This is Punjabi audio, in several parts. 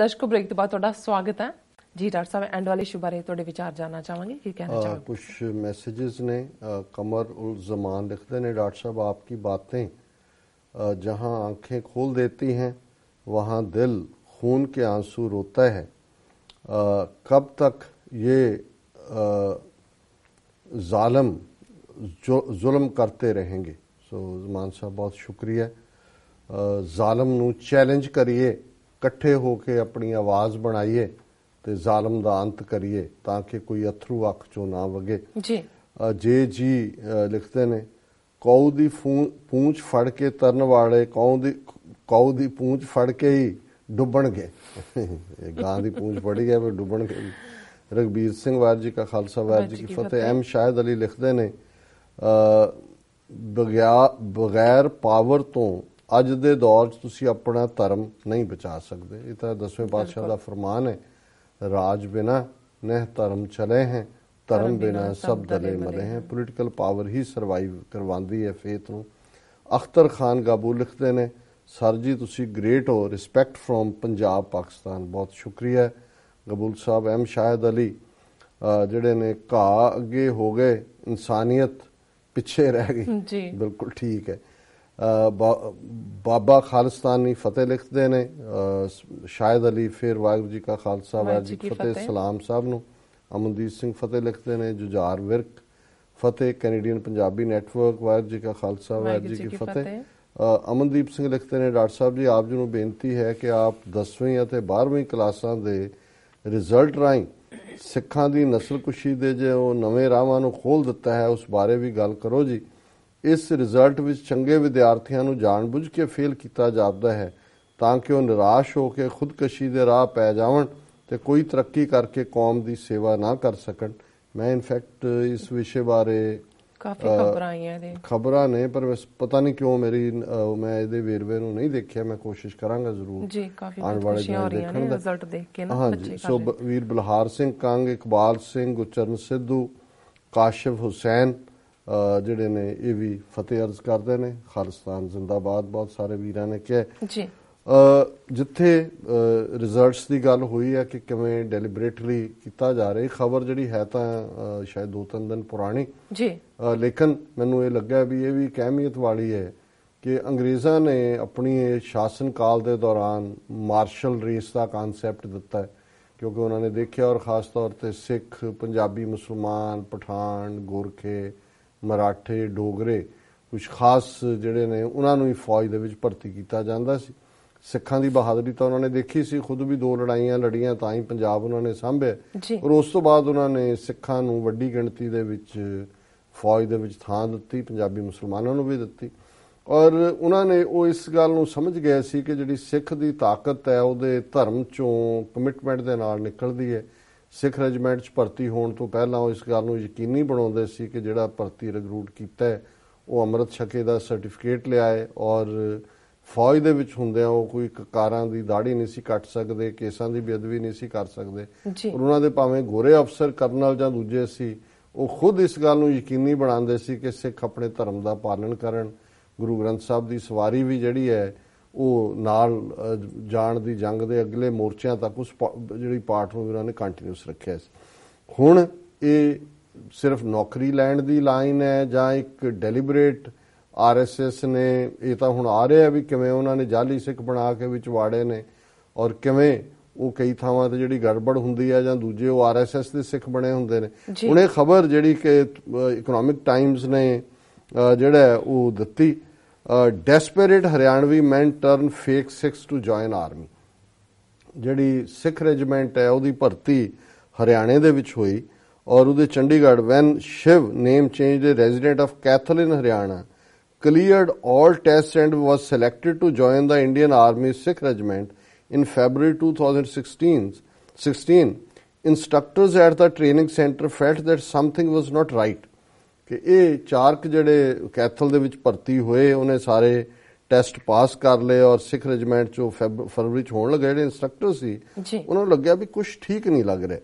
दर्शकों ब्रेक के बाद स्वागत है जी डॉक्टर साहब एंड वाले शुभ रहे थोड़े विचार जानना चाहेंगे कि कहना चाहेंगे कुछ मैसेजेस ने कमर उल जमान लिखते ने डॉक्टर साहब आपकी बातें जहां आंखें खोल देती हैं वहां दिल खून के आंसू रोता है कब तक ये जालम जुल्म करते रहेंगे सो जमान साहब बहुत शुक्रिया जालम नू चैलेंज करिए ਇਕੱਠੇ ਹੋ ਕੇ ਆਪਣੀ ਆਵਾਜ਼ ਬਣਾਈਏ ਤੇ ਜ਼ਾਲਮ ਦਾ ਅੰਤ ਕਰੀਏ ਤਾਂ ਕਿ ਕੋਈ ਅਥਰੂ ਅੱਖ ਚੋਂ ਨਾ ਵਗੇ ਜੀ ਜੇ ਜੀ ਲਿਖਦੇ ਨੇ ਕੌ ਦੀ ਪੂੰਛ ਫੜ ਕੇ ਤਰਨ ਵਾਲੇ ਕੌ ਦੀ ਕੌ ਦੀ ਪੂੰਛ ਫੜ ਕੇ ਹੀ ਡੁੱਬਣਗੇ ਗਾਂ ਦੀ ਪੂੰਛ ਫੜੀ ਗਿਆ ਫਿਰ ਡੁੱਬਣਗੇ ਰਗਬੀਰ ਸਿੰਘ ਵਾਰ ਜੀ ਦਾ ਖਾਲਸਾ ਵਾਰ ਜੀ ਦੀ ਫਤਿਹ ਐਮ ਸ਼ਾਹਿਦ ਅਲੀ ਲਿਖਦੇ ਨੇ ਬਗੈਰ ਪਾਵਰ ਤੋਂ ਅੱਜ ਦੇ ਦੌਰ 'ਚ ਤੁਸੀਂ ਆਪਣਾ ਧਰਮ ਨਹੀਂ ਬਚਾ ਸਕਦੇ ਇਹ ਤਾਂ ਦਸਵੇਂ ਪਾਤਸ਼ਾਹ ਦਾ ਫਰਮਾਨ ਹੈ ਰਾਜ ਬਿਨਾ ਨਹਿ ਧਰਮ ਚਲੇ ਹੈ ਧਰਮ ਬਿਨਾ ਸਭ ਦਲੇ ਮਰੇ ਹੈ ਪੋਲੀਟੀਕਲ ਪਾਵਰ ਹੀ ਸਰਵਾਈਵ ਕਰਵਾਉਂਦੀ ਹੈ ਫੇਥ ਨੂੰ ਅਖਤਰ ਖਾਨ ਗਾਬੂ ਲਿਖਦੇ ਨੇ ਸਰ ਜੀ ਤੁਸੀਂ ਗ੍ਰੇਟ ਹੋ ਰਿਸਪੈਕਟ ਫਰੋਮ ਪੰਜਾਬ ਪਾਕਿਸਤਾਨ ਬਹੁਤ ਸ਼ੁਕਰੀਆ ਗਬੂਲ ਸਾਹਿਬ ਐਮ ਸ਼ਾਹਿਦ ਅਲੀ ਜਿਹੜੇ ਨੇ ਘਾ ਅੱਗੇ ਹੋ ਗਏ ਇਨਸਾਨੀਅਤ ਪਿੱਛੇ ਰਹਿ ਗਈ ਜੀ ਬਿਲਕੁਲ ਠੀਕ ਹੈ ਬਾਬਾ ਖਾਲਸਤਾਨੀ ਫਤਿਹ ਲਿਖਦੇ ਨੇ ਸ਼ਾਇਦ ਅਲੀ ਫਿਰ ਵਾਹਿਗੁਰੂ ਜੀ ਦਾ ਖਾਲਸਾ ਵਾਹਿਗੁਰੂ ਜੀ ਫਤਿਹ ਸਲਾਮ ਸਾਹਿਬ ਨੂੰ ਅਮਨਦੀਪ ਸਿੰਘ ਫਤਿਹ ਲਿਖਦੇ ਨੇ ਜੁਝਾਰ ਵਿਰਕ ਫਤਿਹ ਕੈਨੇਡੀਅਨ ਪੰਜਾਬੀ ਨੈਟਵਰਕ ਵਾਹਿਗੁਰੂ ਜੀ ਦਾ ਖਾਲਸਾ ਵਾਹਿਗੁਰੂ ਜੀ ਦੀ ਫਤਿਹ ਅਮਨਦੀਪ ਸਿੰਘ ਲਿਖਦੇ ਨੇ ਡਾਕਟਰ ਸਾਹਿਬ ਜੀ ਆਪ ਜੀ ਨੂੰ ਬੇਨਤੀ ਹੈ ਕਿ ਆਪ 10ਵੀਂ ਅਤੇ 12ਵੀਂ ਕਲਾਸਾਂ ਦੇ ਰਿਜ਼ਲਟ ਰਾਈ ਸਿੱਖਾਂ ਦੀ ਨਸਲ ਕੁਸ਼ੀ ਦੇ ਜੋ ਨਵੇਂ ਰਾਹਾਂ ਨੂੰ ਖੋਲ ਦਿੱਤਾ ਹੈ ਉਸ ਬਾਰੇ ਵੀ ਗੱਲ ਕਰੋ ਜੀ ਇਸ ਰਿਜ਼ਲਟ ਵਿੱਚ ਚੰਗੇ ਵਿਦਿਆਰਥੀਆਂ ਨੂੰ ਜਾਣਬੁੱਝ ਕੇ ਫੇਲ ਕੀਤਾ ਜਾਂਦਾ ਹੈ ਤਾਂ ਕਿ ਉਹ ਨਿਰਾਸ਼ ਹੋ ਕੇ ਖੁਦਕਸ਼ੀ ਦੇ ਰਾਹ ਪੈ ਜਾਵਣ ਤੇ ਕੋਈ ਤਰੱਕੀ ਕਰਕੇ ਕੌਮ ਦੀ ਸੇਵਾ ਨਾ ਕਰ ਸਕਣ ਮੈਂ ਇਨਫੈਕਟ ਇਸ ਵਿਸ਼ੇ ਬਾਰੇ ਕਾਫੀ ਖਬਰਾਂ ਆਈਆਂ ਨੇ ਖਬਰਾਂ ਨੇ ਪਰ ਪਤਾ ਨਹੀਂ ਕਿਉਂ ਮੇਰੀ ਮੈਂ ਇਹਦੇ ਵੇਰਵੇ ਨੂੰ ਨਹੀਂ ਦੇਖਿਆ ਮੈਂ ਕੋਸ਼ਿਸ਼ ਕਰਾਂਗਾ ਜ਼ਰੂਰ ਜੀ ਕਾਫੀ ਖੁਸ਼ੀਆਂ ਹੋ ਰਹੀਆਂ ਨੇ ਰਿਜ਼ਲਟ ਦੇਖ ਕੇ ਨਾ ਬੱਚੇ ਸੋ ਵੀਰ ਬਲਹਾਰ ਸਿੰਘ ਕੰਗ ਇਕਬਾਲ ਸਿੰਘ ਗੁਚਰਨ ਸਿੱਧੂ ਕਾਸ਼ਿਫ ਹੁਸੈਨ ਜਿਹੜੇ ਨੇ ਇਹ ਵੀ ਫਤਿਹ ਅਰਜ਼ ਕਰਦੇ ਨੇ ਖਾਲਿਸਤਾਨ ਜ਼ਿੰਦਾਬਾਦ ਬਹੁਤ ਸਾਰੇ ਵੀਰਾਂ ਨੇ ਕਿਹਾ ਜੀ ਜਿੱਥੇ ਰਿਜ਼ਲਟਸ ਦੀ ਗੱਲ ਹੋਈ ਹੈ ਕਿ ਕਿਵੇਂ ਡੈਲੀਬਰੇਟਲੀ ਕੀਤਾ ਜਾ ਰਿਹਾ ਹੈ ਖਬਰ ਜਿਹੜੀ ਹੈ ਤਾਂ ਸ਼ਾਇਦ 2-3 ਦਿਨ ਪੁਰਾਣੀ ਜੀ ਲੇਕਿਨ ਮੈਨੂੰ ਇਹ ਲੱਗਾ ਵੀ ਇਹ ਵੀ ਕਹਿਮੀਅਤ ਵਾਲੀ ਹੈ ਕਿ ਅੰਗਰੇਜ਼ਾਂ ਨੇ ਆਪਣੀ ਸ਼ਾਸਨ ਕਾਲ ਦੇ ਦੌਰਾਨ ਮਾਰਸ਼ਲ ਰੇਸ ਦਾ ਕਨਸੈਪਟ ਦਿੱਤਾ ਕਿਉਂਕਿ ਉਹਨਾਂ ਨੇ ਦੇਖਿਆ ਔਰ ਖਾਸ ਤੌਰ ਤੇ ਸਿੱਖ ਪੰਜਾਬੀ ਮੁਸਲਮਾਨ ਪਠਾਨ ਗੁਰਖੇ ਮਰਾਠੇ ਡੋਗਰੇ ਕੁਝ ਖਾਸ ਜਿਹੜੇ ਨੇ ਉਹਨਾਂ ਨੂੰ ਹੀ ਫੌਜ ਦੇ ਵਿੱਚ ਭਰਤੀ ਕੀਤਾ ਜਾਂਦਾ ਸੀ ਸਿੱਖਾਂ ਦੀ ਬਹਾਦਰੀ ਤਾਂ ਉਹਨਾਂ ਨੇ ਦੇਖੀ ਸੀ ਖੁਦ ਵੀ ਦੋ ਲੜਾਈਆਂ ਲੜੀਆਂ ਤਾਂ ਹੀ ਪੰਜਾਬ ਉਹਨਾਂ ਨੇ ਸੰਭਿਆ ਔਰ ਉਸ ਤੋਂ ਬਾਅਦ ਉਹਨਾਂ ਨੇ ਸਿੱਖਾਂ ਨੂੰ ਵੱਡੀ ਗਿਣਤੀ ਦੇ ਵਿੱਚ ਫੌਜ ਦੇ ਵਿੱਚ ਥਾਂ ਦਿੱਤੀ ਪੰਜਾਬੀ ਮੁਸਲਮਾਨਾਂ ਨੂੰ ਵੀ ਦਿੱਤੀ ਔਰ ਉਹਨਾਂ ਨੇ ਉਹ ਇਸ ਗੱਲ ਨੂੰ ਸਮਝ ਗਏ ਸੀ ਕਿ ਜਿਹੜੀ ਸਿੱਖ ਦੀ ਤਾਕਤ ਹੈ ਉਹਦੇ ਧਰਮ ਚੋਂ ਕਮਿਟਮੈਂਟ ਦੇ ਨਾਲ ਨਿਕਲਦੀ ਹੈ ਸਿੱਖ ਰੈਜੀਮੈਂਟ 'ਚ ਭਰਤੀ ਹੋਣ ਤੋਂ ਪਹਿਲਾਂ ਉਹ ਇਸ ਗੱਲ ਨੂੰ ਯਕੀਨੀ ਬਣਾਉਂਦੇ ਸੀ ਕਿ ਜਿਹੜਾ ਭਰਤੀ ਰਿਕਰੂਟ ਕੀਤਾ ਉਹ ਅੰਮ੍ਰਿਤ ਛਕੇ ਦਾ ਸਰਟੀਫਿਕੇਟ ਲਿਆਏ ਔਰ ਫੌਜ ਦੇ ਵਿੱਚ ਹੁੰਦਿਆਂ ਉਹ ਕੋਈ ਕਕਾਰਾਂ ਦੀ ਦਾੜੀ ਨਹੀਂ ਸੀ ਕੱਟ ਸਕਦੇ ਕੇਸਾਂ ਦੀ ਬੇਅਦਬੀ ਨਹੀਂ ਸੀ ਕਰ ਸਕਦੇ ਔਰ ਉਹਨਾਂ ਦੇ ਭਾਵੇਂ ਗੋਰੇ ਅਫਸਰ ਕਰਨਲ ਜਾਂ ਦੂਜੇ ਸੀ ਉਹ ਖੁਦ ਇਸ ਗੱਲ ਨੂੰ ਯਕੀਨੀ ਬਣਾਉਂਦੇ ਸੀ ਕਿ ਸਿੱਖ ਆਪਣੇ ਧਰਮ ਦਾ ਪਾਲਣ ਕਰਨ ਗੁਰੂ ਗ੍ਰੰਥ ਸਾਹਿਬ ਦੀ ਸਵਾਰੀ ਵੀ ਜਿਹੜੀ ਹੈ ਉਹ ਨਾਲ ਜਾਣ ਦੀ ਜੰਗ ਦੇ ਅਗਲੇ ਮੋਰਚਿਆਂ ਤੱਕ ਉਸ ਜਿਹੜੀ ਪਾਰਟ ਨੂੰ ਉਹਨਾਂ ਨੇ ਕੰਟੀਨਿਊਸ ਰੱਖਿਆ ਸੀ ਹੁਣ ਇਹ ਸਿਰਫ ਨੌਕਰੀ ਲੈਣ ਦੀ ਲਾਈਨ ਹੈ ਜਾਂ ਇੱਕ ਡੈਲੀਬਰੇਟ ਆਰਐਸਐਸ ਨੇ ਇਹ ਤਾਂ ਹੁਣ ਆ ਰਿਹਾ ਵੀ ਕਿਵੇਂ ਉਹਨਾਂ ਨੇ ਜਾਲੀ ਸਿੱਖ ਬਣਾ ਕੇ ਵਿੱਚ ਵਾੜੇ ਨੇ ਔਰ ਕਿਵੇਂ ਉਹ ਕਈ ਥਾਵਾਂ ਤੇ ਜਿਹੜੀ ਗੜਬੜ ਹੁੰਦੀ ਹੈ ਜਾਂ ਦੂਜੇ ਉਹ ਆਰਐਸਐਸ ਦੇ ਸਿੱਖ ਬਣੇ ਹੁੰਦੇ ਨੇ ਉਹਨੇ ਖਬਰ ਜਿਹੜੀ ਕਿ ਇਕਨੋਮਿਕ ਟਾਈਮਸ ਨੇ ਜਿਹੜਾ ਉਹ ਦਿੱਤੀ desperate Haryanvi man turn fake 6 to join army ਜਿਹੜੀ ਸਿੱਖ ਰੈਜੀਮੈਂਟ ਹੈ ਉਹਦੀ ਭਰਤੀ ਹਰਿਆਣੇ ਦੇ ਵਿੱਚ ਹੋਈ ਔਰ ਉਹਦੇ Chandigarh when Shiv name change ਦੇ resident of Kaithal Haryana cleared all tests and was selected to join the Indian Army Sikh Regiment in February 2016. 16, instructors at the training center felt that something was not right ਕਿ ਇਹ ਚਾਰਕ ਜਿਹੜੇ ਕੈਥਲ ਦੇ ਵਿੱਚ ਭਰਤੀ ਹੋਏ ਉਹਨੇ ਸਾਰੇ ਟੈਸਟ ਪਾਸ ਕਰ ਲਏ ਔਰ ਸਿੱਖ ਰੈਜੀਮੈਂਟ ਚੋਂ ਫਰਵਰੀ ਚ ਹੋਣ ਲੱਗੇ ਜਿਹੜੇ ਇਨਸਟ੍ਰਕਟਰ ਸੀ ਉਹਨਾਂ ਨੂੰ ਲੱਗਿਆ ਵੀ ਕੁਝ ਠੀਕ ਨਹੀਂ ਲੱਗ ਰਿਹਾ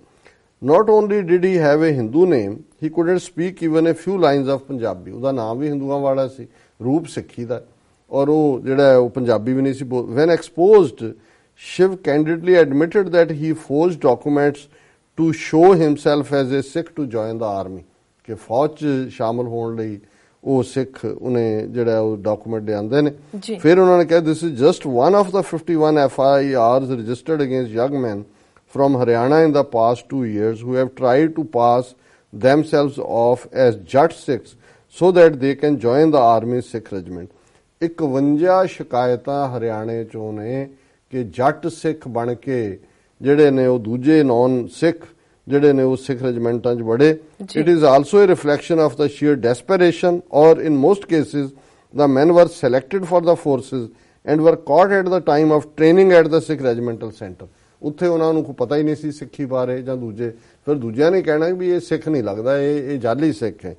not only did he have a Hindu name he couldn't speak even a few lines of Punjabi ਉਹਦਾ ਨਾਮ ਵੀ ਹਿੰਦੂਆਂ ਵਾਲਾ ਸੀ ਰੂਪ ਸਿੱਖੀ ਦਾ ਔਰ ਉਹ ਜਿਹੜਾ ਉਹ ਪੰਜਾਬੀ ਵੀ ਨਹੀਂ ਸੀ when exposed Shiv candidly admitted that he forged documents to show himself as a Sikh to join the army ਕਿ ਫੌਜ 'ਚ ਸ਼ਾਮਲ ਹੋਣ ਲਈ ਉਹ ਸਿੱਖ ਉਹਨੇ ਜਿਹੜਾ ਉਹ ਡਾਕੂਮੈਂਟ ਲਿਆਂਦੇ ਨੇ ਫਿਰ ਉਹਨਾਂ ਨੇ ਕਿਹਾ this is just one of the 51 F I Rs registered against young men from Haryana in the past 2 years who have tried to pass themselves off as Jat Sikh so that they can join the army Sikh regiment 51 ਸ਼ਿਕਾਇਤਾਂ ਹਰਿਆਣੇ ਚੋਂ ਨੇ ਕਿ ਜੱਟ ਸਿੱਖ ਬਣ ਕੇ ਜਿਹੜੇ ਨੇ ਉਹ ਦੂਜੇ ਨੌਨ ਸਿੱਖ ਜਿਹੜੇ ਨੇ ਉਹ ਸਿੱਖ ਰੈਜੀਮੈਂਟਾਂ 'ਚ ਵੜੇ it is also a reflection of the sheer desperation or in most cases the men were selected for the forces and were caught at the time of training at the Sikh regimental center ਉੱਥੇ ਉਹਨਾਂ ਨੂੰ ਕੋਈ ਪਤਾ ਹੀ ਨਹੀਂ ਸੀ ਸਿੱਖੀ ਬਾਰੇ ਜਾਂ ਦੂਜੇ ਫਿਰ ਦੂਜਿਆਂ ਨੇ ਕਹਿਣਾ ਵੀ ਇਹ ਸਿੱਖ ਨਹੀਂ ਲੱਗਦਾ ਇਹ ਇਹ ਜਾਲੀ ਸਿੱਖ ਹੈ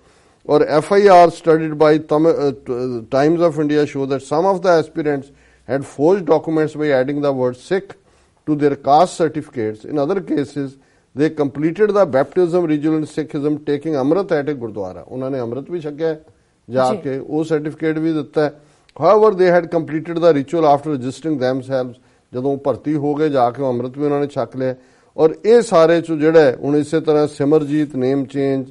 ਔਰ F I R studied by Times of India show that some of the aspirants had forge documents by adding the word Sikh to their caste certificates in other cases they completed the baptism regional Sikhism taking Amrit at a gurdwara ਉਹਨਾਂ ਨੇ ਅੰਮ੍ਰਿਤ ਵੀ ਛਕਿਆ ਜਾ ਕੇ ਉਹ ਸਰਟੀਫਿਕੇਟ ਵੀ ਦਿੱਤਾ ਹੈ however they had completed the ritual after registering themselves ਜਦੋਂ ਭਰਤੀ ਹੋ ਗਏ ਜਾ ਕੇ ਅੰਮ੍ਰਿਤ ਵੀ ਉਹਨਾਂ ਨੇ ਛਕ ਲਿਆ ਔਰ ਇਹ ਸਾਰੇ ਚ ਜਿਹੜਾ ਹੁਣ ਇਸੇ ਤਰ੍ਹਾਂ ਸਿਮਰਜੀਤ ਨੇਮ ਚੇਂਜ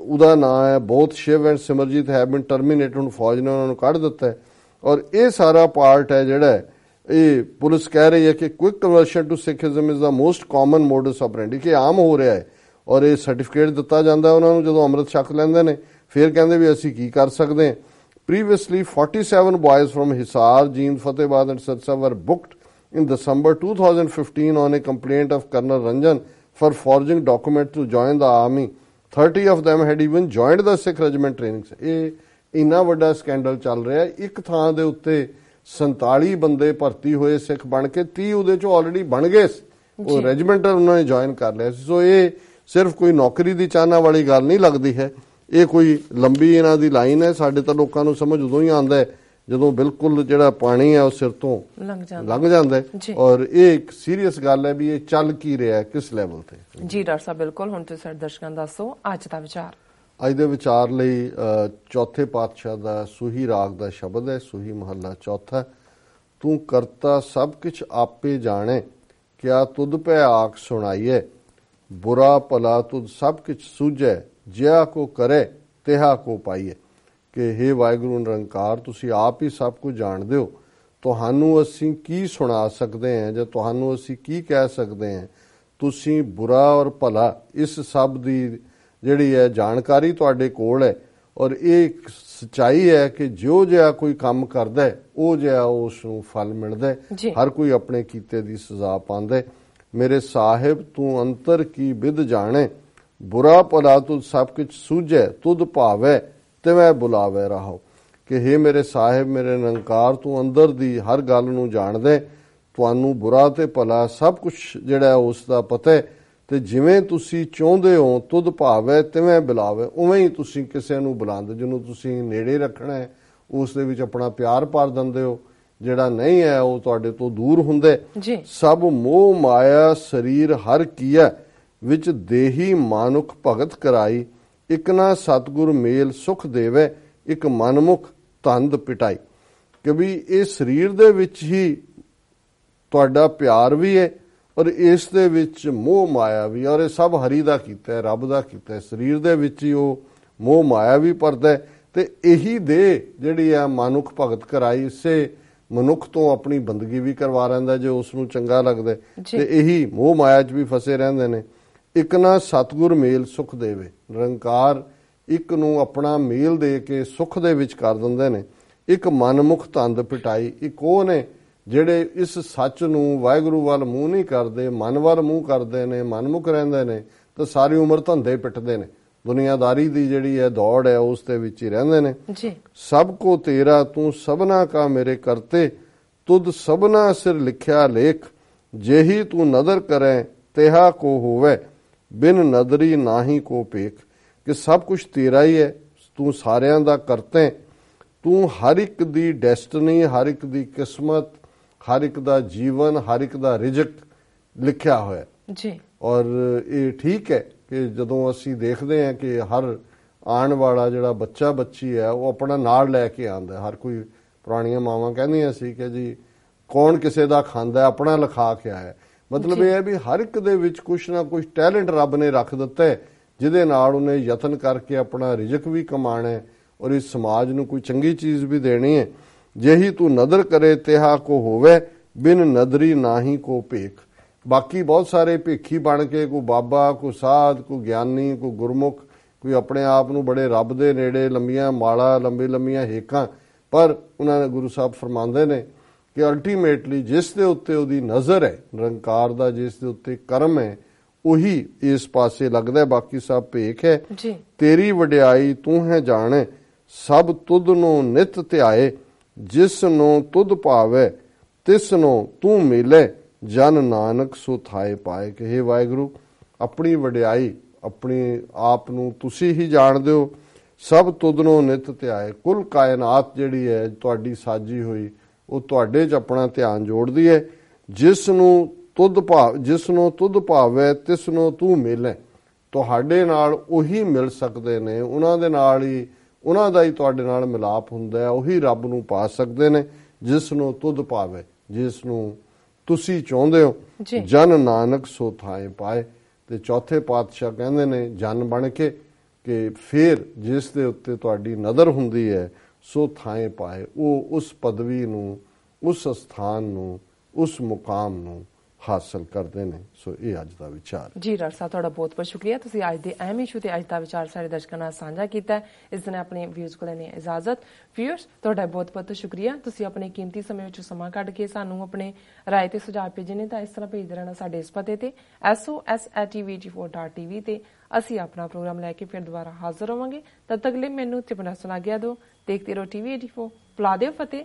ਉਹਦਾ ਨਾਮ ਹੈ ਬਹੁਤ Shiv and Simarjeet have been terminated ਹੁਣ ਫੌਜ ਨੇ ਉਹਨਾਂ ਨੂੰ ਕੱਢ ਦਿੱਤਾ ਔਰ ਇਹ ਸਾਰਾ ਪਾਰਟ ਹੈ ਜਿਹੜਾ ਇਹ ਪੁਲਿਸ ਕਹਿ ਰਹੀ ਹੈ ਕਿ quick conversion to Sikhism is the most common modes of operandi ਕਿ ਆਮ ਹੋ ਰਿਹਾ ਹੈ ਔਰ ਇਹ ਸਰਟੀਫਿਕੇਟ ਦਿੱਤਾ ਜਾਂਦਾ ਉਹਨਾਂ ਨੂੰ ਜਦੋਂ ਅੰਮ੍ਰਿਤ ਛਕ ਲੈਂਦੇ ਨੇ ਫਿਰ ਕਹਿੰਦੇ ਵੀ ਅਸੀਂ ਕੀ ਕਰ ਸਕਦੇ ਹਾਂ previously 47 boys from Hisar Jind Fatehabad and ਸਰਸਵਰ booked in December 2015 on a complaint of colonel Ranjan for forging document to join the army 30 of them had even joined the Sikh regiment trainings ਇਹ ਇਨਾ ਵੱਡਾ ਸਕੈਂਡਲ ਚੱਲ ਰਿਹਾ ਇੱਕ ਥਾਂ ਦੇ ਉੱਤੇ 47 ਬੰਦੇ ਭਰਤੀ ਹੋਏ ਸਿੱਖ ਬਣ ਕੇ 30 ਉਹਦੇ ਚੋਂ ਆਲਰੇਡੀ ਬਣ ਗਏ ਉਹ ਰੈਜੀਮੈਂਟ ਉਹਨਾਂ ਨੇ ਜੁਆਇਨ ਕਰ ਲਿਆ ਸੀ ਸੋ ਇਹ ਸਿਰਫ ਕੋਈ ਨੌਕਰੀ ਦੀ ਚਾਹਨਾ ਵਾਲੀ ਗੱਲ ਨਹੀਂ ਲੱਗਦੀ ਹੈ ਇਹ ਕੋਈ ਲੰਬੀ ਇਹਨਾਂ ਦੀ ਲਾਈਨ ਹੈ ਸਾਡੇ ਤਾਂ ਲੋਕਾਂ ਨੂੰ ਸਮਝ ਉਦੋਂ ਹੀ ਆਉਂਦਾ ਹੈ ਜਦੋਂ ਬਿਲਕੁਲ ਜਿਹੜਾ ਪਾਣੀ ਹੈ ਉਹ ਸਿਰ ਤੋਂ ਲੰਘ ਜਾਂਦਾ ਹੈ ਔਰ ਇਹ ਇੱਕ ਸੀਰੀਅਸ ਗੱਲ ਹੈ ਵੀ ਇਹ ਚੱਲ ਕੀ ਰਿਹਾ ਹੈ ਕਿਸ ਲੈਵਲ ਤੇ ਜੀ ਡਾਕਟਰ ਸਾਹਿਬ ਬਿਲਕੁਲ ਹੁਣ ਤੁਸੀਂ ਸਾਡੇ ਦਰਸ਼ਕਾਂ ਦਾ ਦੱਸੋ ਅੱਜ ਦਾ ਵਿਚਾਰ ਅੱਜ ਦੇ ਵਿਚਾਰ ਲਈ ਚੌਥੇ ਪਾਤਸ਼ਾਹ ਦਾ ਸੂਹੀ ਰਾਗ ਦਾ ਸ਼ਬਦ ਹੈ ਸੂਹੀ ਮਹੱਲਾ ਚੌਥਾ ਤੂੰ ਕਰਤਾ ਸਭ ਕੁਝ ਆਪੇ ਜਾਣੇ ਕਿਆ ਤੁਧ ਪੈ ਆਖ ਸੁਣਾਈਏ ਬੁਰਾ ਭਲਾ ਤੁਧ ਸਭ ਕੁਝ ਸੂਝੈ ਜਿਆ ਕੋ ਕਰੇ ਤਿਹਾ ਕੋ ਪਾਈਏ ਕਿ हे ਵਾਹਿਗੁਰੂ ਨਿਰੰਕਾਰ ਤੁਸੀਂ ਆਪ ਹੀ ਸਭ ਕੁਝ ਜਾਣਦੇ ਹੋ ਤੁਹਾਨੂੰ ਅਸੀਂ ਕੀ ਸੁਣਾ ਸਕਦੇ ਹਾਂ ਜਾਂ ਤੁਹਾਨੂੰ ਅਸੀਂ ਕੀ ਕਹਿ ਸਕਦੇ ਹਾਂ ਤੁਸੀਂ ਬੁਰਾ ਔਰ ਭਲਾ ਇਸ ਸਭ ਦੀ ਜਿਹੜੀ ਹੈ ਜਾਣਕਾਰੀ ਤੁਹਾਡੇ ਕੋਲ ਹੈ ਔਰ ਇਹ ਸਚਾਈ ਹੈ ਕਿ ਜੋ ਜਿਆ ਕੋਈ ਕੰਮ ਕਰਦਾ ਹੈ ਉਹ ਜਿਆ ਉਸ ਨੂੰ ਫਲ ਮਿਲਦਾ ਹਰ ਕੋਈ ਆਪਣੇ ਕੀਤੇ ਦੀ ਸਜ਼ਾ ਪਾਉਂਦਾ ਮੇਰੇ ਸਾਹਿਬ ਤੂੰ ਅੰਤਰ ਕੀ ਵਿਦ ਜਾਣੇ ਬੁਰਾ ਭਲਾ ਤੂੰ ਸਭ ਕੁਝ ਸੂਝੈ ਤੁਧ ਤੇ ਮੈਂ ਬੁਲਾਵੇ ਰਹਾ ਕਿ ਹੇ ਮੇਰੇ ਸਾਹਿਬ ਮੇਰੇ ਨੰਕਾਰ ਤੂੰ ਅੰਦਰ ਦੀ ਹਰ ਗੱਲ ਨੂੰ ਜਾਣਦਾ ਤੁਹਾਨੂੰ ਬੁਰਾ ਤੇ ਭਲਾ ਸਭ ਕੁਝ ਜਿਹੜਾ ਉਸ ਦਾ ਪਤਾ ਹੈ ਤੇ ਜਿਵੇਂ ਤੁਸੀਂ ਚਾਹੁੰਦੇ ਹੋ ਤੁਧ ਭਾਵੇ ਤਿਵੇਂ ਬੁਲਾਵੇ ਉਵੇਂ ਹੀ ਤੁਸੀਂ ਕਿਸੇ ਨੂੰ ਬੁਲਾਉਂਦੇ ਜਿਹਨੂੰ ਤੁਸੀਂ ਨੇੜੇ ਰੱਖਣਾ ਹੈ ਉਸ ਦੇ ਵਿੱਚ ਆਪਣਾ ਪਿਆਰ ਪਾ ਦਿੰਦੇ ਹੋ ਜਿਹੜਾ ਨਹੀਂ ਹੈ ਉਹ ਤੁਹਾਡੇ ਤੋਂ ਦੂਰ ਹੁੰਦੇ ਸਭ ਮੋਹ ਮਾਇਆ ਸਰੀਰ ਹਰ ਕੀਆ ਵਿੱਚ ਦੇਹੀ ਮਾਨੁਖ ਭਗਤ ਕਰਾਈ ਇਕ ਨਾ ਸਤਗੁਰ ਮੇਲ ਸੁਖ ਦੇਵੇ ਇਕ ਮਨਮੁਖ ਤੰਦ ਪਿਟਾਈ ਕਿ ਵੀ ਇਹ ਸਰੀਰ ਦੇ ਵਿੱਚ ਹੀ ਤੁਹਾਡਾ ਪਿਆਰ ਵੀ ਹੈ ਔਰ ਇਸ ਦੇ ਵਿੱਚ ਮੋਹ ਮਾਇਆ ਵੀ ਔਰ ਇਹ ਸਭ ਹਰੀ ਦਾ ਕੀਤਾ ਹੈ ਰੱਬ ਦਾ ਕੀਤਾ ਹੈ ਸਰੀਰ ਦੇ ਵਿੱਚ ਹੀ ਉਹ ਮੋਹ ਮਾਇਆ ਵੀ ਪਰਦਾ ਤੇ ਇਹੀ ਦੇ ਜਿਹੜੀ ਆ ਮਨੁੱਖ ਭਗਤ ਕਰਾਈ ਇਸੇ ਮਨੁੱਖ ਤੋਂ ਆਪਣੀ ਬੰਦਗੀ ਵੀ ਕਰਵਾ ਰਹਿੰਦਾ ਜੇ ਉਸ ਨੂੰ ਚੰਗਾ ਲੱਗਦਾ ਤੇ ਇਹੀ ਮੋਹ ਮਾਇਆ 'ਚ ਵੀ ਫਸੇ ਰਹਿੰਦੇ ਨੇ ਇੱਕ ਨਾ ਸਤਗੁਰ ਮੇਲ ਸੁਖ ਦੇਵੇ ਨਿਰੰਕਾਰ ਇੱਕ ਨੂੰ ਆਪਣਾ ਮੇਲ ਦੇ ਕੇ ਸੁਖ ਦੇ ਵਿੱਚ ਕਰ ਦਿੰਦੇ ਨੇ ਇੱਕ ਮਨਮੁਖ ਤੰਦ ਪਟਾਈ ਇੱਕ ਉਹ ਨੇ ਜਿਹੜੇ ਇਸ ਸੱਚ ਨੂੰ ਵਾਹਿਗੁਰੂ ਵੱਲ ਮੂੰਹ ਨਹੀਂ ਕਰਦੇ ਮਨ ਵੱਲ ਮੂੰਹ ਕਰਦੇ ਨੇ ਮਨਮੁਖ ਰਹਿੰਦੇ ਨੇ ਤਾਂ ਸਾਰੀ ਉਮਰ ਧੰਦੇ ਪਿੱਟਦੇ ਨੇ ਦੁਨੀਆਦਾਰੀ ਦੀ ਜਿਹੜੀ ਹੈ ਦੌੜ ਹੈ ਉਸ ਦੇ ਵਿੱਚ ਹੀ ਰਹਿੰਦੇ ਨੇ ਜੀ ਸਭ ਕੋ ਤੇਰਾ ਤੂੰ ਸਭਨਾ ਕਾ ਮੇਰੇ ਕਰਤੇ ਤੁਧ ਸਭਨਾ ਸਿਰ ਲਿਖਿਆ ਲੇਖ ਜੇਹੀ ਤੂੰ ਨਦਰ ਕਰੇ ਤੇਹਾ ਕੋ ਹੋਵੇ ਬਿਨ ਨਦਰੀ ਨਾਹੀ ਕੋ ਪੇਖ ਕਿ ਸਭ ਕੁਝ ਤੇਰਾ ਹੀ ਹੈ ਤੂੰ ਸਾਰਿਆਂ ਦਾ ਕਰਤੇ ਤੂੰ ਹਰ ਇੱਕ ਦੀ ਡੈਸਟਨੀ ਹਰ ਇੱਕ ਦੀ ਕਿਸਮਤ ਹਰ ਇੱਕ ਦਾ ਜੀਵਨ ਹਰ ਇੱਕ ਦਾ ਰਿਜਕ ਲਿਖਿਆ ਹੋਇਆ ਜੀ ਔਰ ਇਹ ਠੀਕ ਹੈ ਕਿ ਜਦੋਂ ਅਸੀਂ ਦੇਖਦੇ ਹਾਂ ਕਿ ਹਰ ਆਉਣ ਵਾਲਾ ਜਿਹੜਾ ਬੱਚਾ ਬੱਚੀ ਹੈ ਉਹ ਆਪਣਾ ਨਾਲ ਲੈ ਕੇ ਆਂਦਾ ਹਰ ਕੋਈ ਪੁਰਾਣੀਆਂ ਮਾਵਾਂ ਕਹਿੰਦੀਆਂ ਸੀ ਕਿ ਜੀ ਕੌਣ ਕਿਸੇ ਦਾ ਖਾਂਦਾ ਆਪਣਾ ਲਿਖਾ ਕੇ ਆਇਆ ਮਤਲਬ ਇਹ ਹੈ ਵੀ ਹਰ ਇੱਕ ਦੇ ਵਿੱਚ ਕੁਛ ਨਾ ਕੁਛ ਟੈਲੈਂਟ ਰੱਬ ਨੇ ਰੱਖ ਦਿੱਤਾ ਹੈ ਜਿਹਦੇ ਨਾਲ ਉਹਨੇ ਯਤਨ ਕਰਕੇ ਆਪਣਾ ਰਿਜਕ ਵੀ ਕਮਾਣਾ ਹੈ ਔਰ ਇਸ ਸਮਾਜ ਨੂੰ ਕੋਈ ਚੰਗੀ ਚੀਜ਼ ਵੀ ਦੇਣੀ ਹੈ ਜੇਹੀ ਤੂੰ ਨਦਰ ਕਰੇ ਤਿਹਾ ਕੋ ਹੋਵੇ ਬਿਨ ਨਦਰੀ ਨਾਹੀ ਕੋ ਭੇਖ ਬਾਕੀ ਬਹੁਤ ਸਾਰੇ ਭੇਖੀ ਬਣ ਕੇ ਕੋ ਬਾਬਾ ਕੋ ਸਾਧ ਕੋ ਗਿਆਨੀ ਕੋ ਗੁਰਮੁਖ ਕੋਈ ਆਪਣੇ ਆਪ ਨੂੰ ਬੜੇ ਰੱਬ ਦੇ ਨੇੜੇ ਲੰਮੀਆਂ ਮਾਲਾ ਲੰਬੇ ਲੰਮੀਆਂ ਹੇਕਾਂ ਪਰ ਉਹਨਾਂ ਨੇ ਗੁਰੂ ਸਾਹਿਬ ਫਰਮਾਉਂਦੇ ਨੇ ਕਿ ਅਲਟੀਮੇਟਲੀ ਜਿਸ ਦੇ ਉੱਤੇ ਉਹਦੀ ਨਜ਼ਰ ਹੈ ਨਿਰੰਕਾਰ ਦਾ ਜਿਸ ਦੇ ਉੱਤੇ ਕਰਮ ਹੈ ਉਹੀ ਇਸ ਪਾਸੇ ਲੱਗਦਾ ਬਾਕੀ ਸਭ ਭੇਖ ਹੈ ਤੇਰੀ ਵਡਿਆਈ ਤੂੰ ਹੈ ਜਾਣੇ ਸਭ ਤੁਧ ਨੂੰ ਨਿਤ ਧਿਆਏ ਜਿਸ ਨੂੰ ਤੁਧ ਭਾਵੇ ਤਿਸ ਨੂੰ ਤੂੰ ਮਿਲੇ ਜਨ ਨਾਨਕ ਸੋ ਥਾਏ ਪਾਏ ਕਹੇ ਵਾਹਿਗੁਰੂ ਆਪਣੀ ਵਡਿਆਈ ਆਪਣੀ ਆਪ ਨੂੰ ਤੁਸੀਂ ਹੀ ਜਾਣਦੇ ਹੋ ਸਭ ਤੁਧਨੋਂ ਨਿਤ ਧਿਆਏ ਕੁੱਲ ਕਾਇਨਾਤ ਜਿਹੜੀ ਹੈ ਤੁਹਾਡੀ ਸਾਜੀ ਹੋਈ ਉਹ ਤੁਹਾਡੇ 'ਚ ਆਪਣਾ ਧਿਆਨ ਜੋੜਦੀ ਹੈ ਜਿਸ ਨੂੰ ਤੁਧ ਭਾਵ ਜਿਸ ਨੂੰ ਤੁਧ ਭਾਵੇ ਤਿਸ ਨੂੰ ਤੂੰ ਮਿਲੇ ਤੁਹਾਡੇ ਨਾਲ ਉਹੀ ਮਿਲ ਸਕਦੇ ਨੇ ਉਹਨਾਂ ਦੇ ਨਾਲ ਹੀ ਉਹਨਾਂ ਦਾ ਹੀ ਤੁਹਾਡੇ ਨਾਲ ਮਿਲਾਪ ਹੁੰਦਾ ਹੈ ਉਹੀ ਰੱਬ ਨੂੰ ਪਾ ਸਕਦੇ ਨੇ ਜਿਸ ਨੂੰ ਤੁਧ ਪਾਵੇ ਜਿਸ ਨੂੰ ਤੁਸੀਂ ਚਾਹੁੰਦੇ ਹੋ ਜਨ ਨਾਨਕ ਸੋ ਥਾਏ ਪਾਏ ਤੇ ਚੌਥੇ ਪਾਤਸ਼ਾਹ ਕਹਿੰਦੇ ਨੇ ਜਨ ਬਣ ਕੇ ਕਿ ਫਿਰ ਜਿਸ ਦੇ ਉੱਤੇ ਤੁਹਾਡੀ ਨਜ਼ਰ ਹੁੰਦੀ ਹੈ ਸੋ ਥਾਏ ਪਾਏ ਉਹ ਉਸ ਪਦਵੀ ਨੂੰ ਉਸ ਸਥਾਨ ਨੂੰ ਉਸ ਮੁਕਾਮ ਨੂੰ ਹਾਸਲ ਕਰਦੇ ਨੇ ਸੋ ਇਹ ਅੱਜ ਦਾ ਵਿਚਾਰ ਜੀ ਡਾਕਟਰ ਸਾਹਿਬ ਤੁਹਾਡਾ ਬਹੁਤ ਬਹੁਤ ਸ਼ੁਕਰੀਆ ਤੁਸੀਂ ਅੱਜ ਦੇ ਅਹਿਮ ਇਸ਼ੂ ਤੇ ਅੱਜ ਦਾ ਵਿਚਾਰ ਸਾਰੇ ਦਰਸ਼ਕਾਂ ਨਾਲ ਸਾਂਝਾ ਕੀਤਾ ਇਸ ਦਿਨ ਆਪਣੇ ਵਿਊਜ਼ ਕੋਲ ਨੇ ਇਜਾਜ਼ਤ ਵਿਊਅਰਸ ਤੁਹਾਡਾ ਬਹੁਤ ਬਹੁਤ ਸ਼ੁਕਰੀਆ ਤੁਸੀਂ ਆਪਣੇ ਕੀਮਤੀ ਸਮੇਂ ਵਿੱਚੋਂ ਸਮਾਂ ਕੱਢ ਕੇ ਸਾਨੂੰ ਆਪਣੇ ਰਾਏ ਤੇ ਸੁਝਾਅ ਭੇਜੇ ਨੇ ਤਾਂ ਇਸ ਤਰ੍ਹਾਂ ਭੇਜਦੇ ਰਹਿਣਾ ਸਾਡੇ ਇਸ ਪਤੇ ਤੇ sos@tvg4.tv ਤੇ ਅਸੀਂ ਆਪਣਾ ਪ੍ਰੋਗਰਾਮ ਲੈ ਕੇ ਫਿਰ ਦੁਬਾਰਾ ਹਾਜ਼ਰ ਹੋਵਾਂਗੇ ਤਦ ਤੱਕ ਲਈ ਮੈਨੂੰ ਤੇ ਬਣਾ ਸੁਣਾ ਗਿਆ ਦੋ ਦੇਖਦੇ ਰਹੋ tv84 84 ਫਤੇ